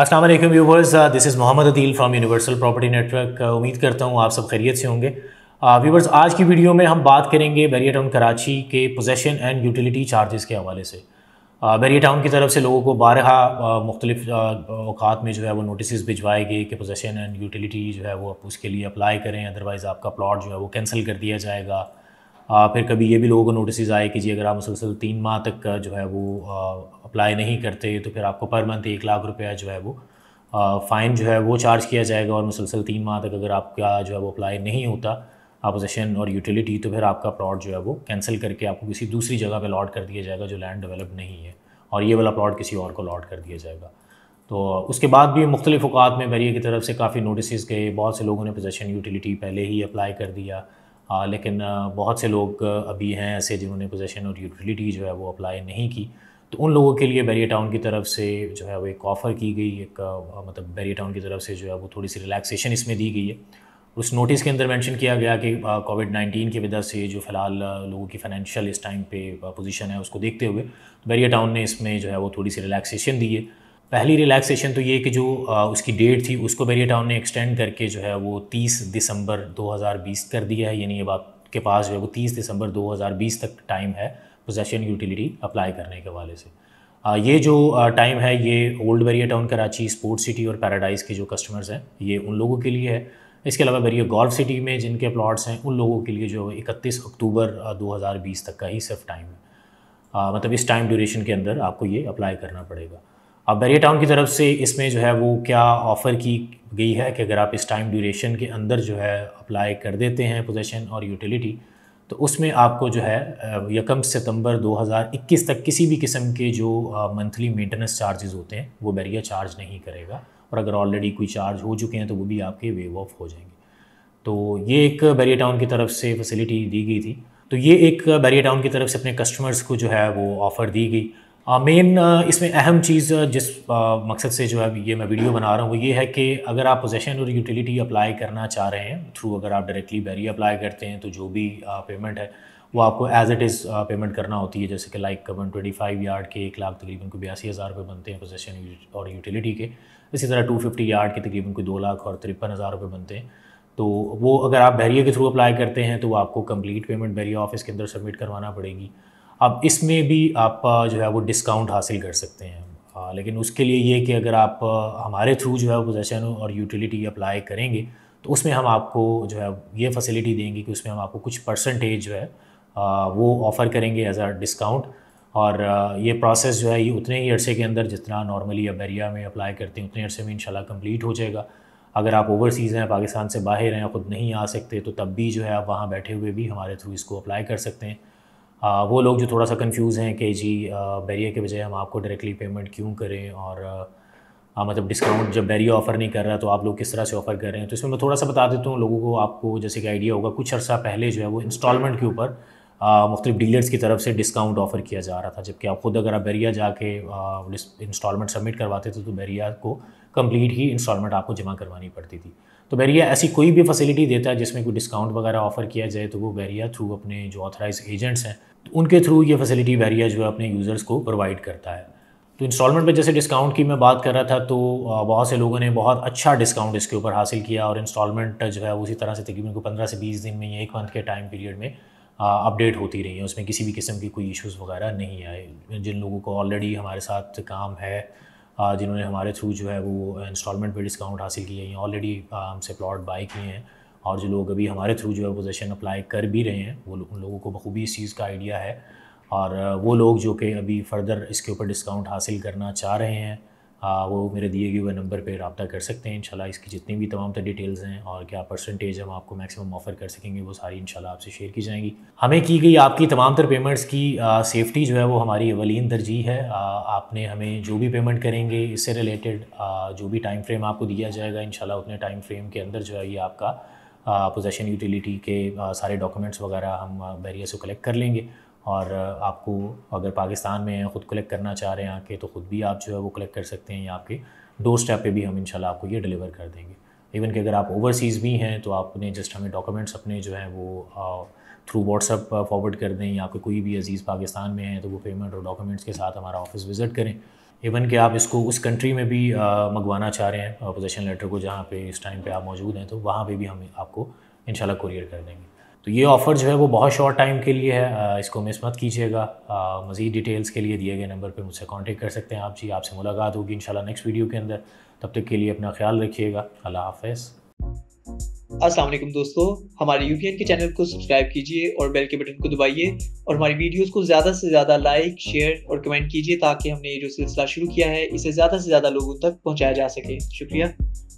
अस्सलाम वालेकुम viewers this is Mohammad Adeel from universal property network उम्मीद करता हूँ आप सब खैरियत से होंगे uh, व्यूवर्स uh, आज की वीडियो में हम बात करेंगे बैरिया टाउन कराची के पोजेशन एंड यूटिलिटी चार्जेस के हवाले से uh, बैरिया टाउन की तरफ से लोगों को बारह uh, मुख्तलिफ अवकात uh, में जो है वो नोटिस भिजवाए गए कि पोजेशन एंड यूटिलिटी जो है वो आप उसके लिए अप्लाई करें अदरवाइज़ आपका प्लाट जो है वो कैंसिल कर दिया जाएगा आ, फिर कभी ये भी लोगों को नोटिस आए कि जी अगर आप मुसलसल तीन माह तक का जो है वो आ, अप्लाई नहीं करते तो फिर आपको पर मंथ एक लाख रुपया जो है वो फ़ाइन जो है वो चार्ज किया जाएगा और मुसलसल तीन माह तक अगर आपका जो है वो अप्लाई नहीं होता अपोजिशन और यूटिलिटी तो फिर आपका प्लॉट जो है वो कैंसिल करके आपको किसी दूसरी जगह पे लॉट कर दिया जाएगा जो लैंड डेवलप नहीं है और ये वाला प्लॉट किसी और को लॉट कर दिया जाएगा तो उसके बाद भी मुख्तलिफ अवत में बैरिए की तरफ से काफ़ी नोटिस गए बहुत से लोगों ने पोजेशन यूटिलिटी पहले ही अप्लाई कर दिया आ, लेकिन बहुत से लोग अभी हैं ऐसे जिन्होंने पोजेशन और यूटिलिटी जो है वो अप्लाई नहीं की तो उन लोगों के लिए बैरिया टाउन की तरफ से जो है वो एक ऑफ़र की गई एक मतलब बैरिया टाउन की तरफ से जो है वो थोड़ी सी रिलैक्सेशन इसमें दी गई है उस नोटिस के अंदर मेंशन किया गया कि कोविड नाइन्टीन की वजह से जो फ़िलहाल लोगों की फाइनेंशियल इस टाइम पे पोजीशन है उसको देखते हुए बैरिया टाउन ने इसमें जो है वो थोड़ी सी रिलैक्सेशन दी है पहली रिलैक्सेशन तो ये कि जो उसकी डेट थी उसको बेरिया टाउन ने एक्सटेंड करके जो है वो 30 दिसंबर 2020 कर दिया है यानी अब आपके पास जो है वो 30 दिसंबर 2020 तक टाइम है पोजेशन यूटिलिटी अप्लाई करने के हवाले से ये जो टाइम है ये old Bahria town Karachi sports city और पैराडाइज के जो कस्टमर्स हैं ये उन लोगों के लिए है इसके अलावा बेरिया गोल्फ सिटी में जिनके प्लाट्स हैं उन लोगों के लिए जो इकतीस अक्टूबर दो तक का ही सिर्फ टाइम है आ, मतलब इस टाइम ड्यूरेशन के अंदर आपको ये अप्लाई करना पड़ेगा अब बैरिया टाउन की तरफ से इसमें जो है वो क्या ऑफ़र की गई है कि अगर आप इस टाइम ड्यूरेशन के अंदर जो है अप्लाई कर देते हैं पोजेशन और यूटिलिटी तो उसमें आपको जो है यकम सितंबर 2021 तक किसी भी किस्म के जो मंथली मेंटेनेंस चार्जेस होते हैं वो बैरिया चार्ज नहीं करेगा और अगर ऑलरेडी कोई चार्ज हो चुके हैं तो वो भी आपके वेव ऑफ हो जाएंगे तो ये एक बैरिया टाउन की तरफ से फैसिलिटी दी गई थी तो ये एक बैरिया टाउन की तरफ से अपने कस्टमर्स को जो है वो ऑफ़र दी गई मेन uh, uh, इसमें अहम चीज़ uh, जिस मकसद से जो है ये मैं वीडियो बना रहा हूँ वो ये है कि अगर आप पोजेशन और यूटिलिटी अप्लाई करना चाह रहे हैं थ्रू अगर आप डायरेक्टली बैरी अप्लाई करते हैं तो जो भी पेमेंट है वो आपको एज इट इज़ पेमेंट करना होती है जैसे कि like one twenty five yard के एक लाख तकरीबन को बयासी हज़ार रुपये बनते हैं पोजेशन और यूटिलिटी के इसी तरह टू फिफ्टी यार्ड के तकरीबन को दो लाख और तिरपन हज़ार रुपये बनते हैं तो वो अगर आप बैरिया के थ्रू अप्लाई करते हैं तो वो आपको कंप्लीट पेमेंट बैरिया ऑफिस के अंदर सबमिट करवाना पड़ेगी अब इसमें भी आप जो है वो डिस्काउंट हासिल कर सकते हैं आ, लेकिन उसके लिए ये कि अगर आप हमारे थ्रू जो है पोजेशन और यूटिलिटी अप्लाई करेंगे तो उसमें हम आपको जो है ये फैसिलिटी देंगे कि उसमें हम आपको कुछ परसेंटेज जो है आ, वो ऑफ़र करेंगे एज अ डिस्काउंट और आ, ये प्रोसेस जो है ये उतने ही अरसे के अंदर जितना नॉर्मली अब एरिया में अप्लाई करते हैं उतने अरसे में इनशाला कम्प्लीट हो जाएगा अगर आप ओवरसीज़ हैं पाकिस्तान से बाहर हैं ख़ुद नहीं आ सकते तो तब भी जो है आप वहाँ बैठे हुए भी हमारे थ्रू इसको अप्लाई कर सकते हैं आ, वो लोग जो थोड़ा सा कंफ्यूज हैं कि जी बैरियर के बजाय हम आपको डायरेक्टली पेमेंट क्यों करें और आ, मतलब डिस्काउंट जब बैरियर ऑफ़र नहीं कर रहा तो आप लोग किस तरह से ऑफ़र कर रहे हैं तो इसमें मैं थोड़ा सा बता देता हूँ लोगों को आपको जैसे कि आइडिया होगा कुछ अर्सा पहले जो है वो इंस्टॉलमेंट के ऊपर मुख्तु डीलर्स की तरफ से डिस्काउंट ऑफ़र किया जा रहा था जबकि आप खुद अगर आप बैरिया जाके इंस्टॉलमेंट सबमिट करवाते थे तो बैरिया को कम्प्लीट ही इंस्टॉलमेंट आपको जमा करवानी पड़ती थी तो बैरिया ऐसी कोई भी फैसिलिटी देता है जिसमें कोई डिस्काउंट वगैरह ऑफ़र किया जाए तो वो बैरिया थ्रू अपने जो ऑथराइज एजेंट्स हैं तो उनके थ्रू ये फैसिलिटी बैरिया जो है अपने यूज़र्स को प्रोवाइड करता है तो इंस्टॉलमेंट पे जैसे डिस्काउंट की मैं बात कर रहा था तो बहुत से लोगों ने बहुत अच्छा डिस्काउंट इसके ऊपर हासिल किया और इंस्टॉलमेंट जो है उसी तरह से तकरीबन को पंद्रह से बीस दिन में या एक मंथ के टाइम पीरियड में अपडेट होती रही है उसमें किसी भी किस्म की कोई इश्यूज़ वगैरह नहीं आए जिन लोगों को ऑलरेडी हमारे साथ काम है जिन्होंने हमारे थ्रू जो है वो इंस्टॉलमेंट पे डिस्काउंट हासिल किए हैं ऑलरेडी हमसे प्लॉट बाई किए हैं और जो लोग अभी हमारे थ्रू जो है पोजीशन अप्लाई कर भी रहे हैं वो उन लोगों को बखूबी इस चीज़ का आइडिया है और वो लोग जो कि अभी फ़र्दर इसके ऊपर डिस्काउंट हासिल करना चाह रहे हैं वो मेरे दिए गए हुए नंबर पर रबा कर सकते हैं इनशाला इसकी जितनी भी तमाम तर डिटेल्स हैं और क्या परसेंटेज हम आपको मैक्सिमम ऑफ़र कर सकेंगे वो सारी इनशाला आपसे शेयर की जाएंगी हमें की गई आपकी तमाम तर पेमेंट्स की सेफ़्टी जो है वो हमारी अवलिन तरजीह है आ, आपने हमें जो भी पेमेंट करेंगे इससे रिलेटेड जो भी टाइम फ्रेम आपको दिया जाएगा इन उतने टाइम फ्रेम के अंदर जो है ये आपका पोजेशन यूटिलिटी के सारे डॉक्यूमेंट्स वगैरह हम बैरियर से कलेक्ट कर लेंगे और आपको अगर पाकिस्तान में ख़ुद कलेक्ट करना चाह रहे हैं आके तो ख़ुद भी आप जो है वो कलेक्ट कर सकते हैं या आपके डोर स्टेप पे भी हम इनशाला आपको ये डिलीवर कर देंगे इवन कि अगर आप ओवरसीज़ भी हैं तो आपने जस्ट हमें डॉक्यूमेंट्स अपने जो हैं वो थ्रू व्हाट्सअप फॉरवर्ड कर दें या आपके कोई भी अजीज़ पाकिस्तान में हैं तो वो पेमेंट और डॉक्यूमेंट्स के साथ हमारा ऑफिस विज़िट करें इवन कि आप इसको उस कंट्री में भी मंगवाना चाह रहे हैं अपोजिशन लेटर को जहाँ पे इस टाइम पे आप मौजूद हैं तो वहाँ पे भी हम आपको इन कुरियर कर देंगे तो ये ऑफ़र जो है वो बहुत शॉर्ट टाइम के लिए है इसको मिस मत कीजिएगा मज़ीद डिटेल्स के लिए दिए गए नंबर पर मुझसे कॉन्टेक्ट कर सकते हैं आप जी आपसे मुलाकात होगी इन नेक्स्ट वीडियो के अंदर तब तक के लिए अपना ख्याल रखिएगा अल्लाह हाफ अस्सलाम वालेकुम दोस्तों हमारे यूपीएन के चैनल को सब्सक्राइब कीजिए और बेल के बटन को दबाइए और हमारी वीडियोस को ज़्यादा से ज़्यादा लाइक शेयर और कमेंट कीजिए ताकि हमने ये जो सिलसिला शुरू किया है इसे ज़्यादा से ज़्यादा लोगों तक पहुँचाया जा सके शुक्रिया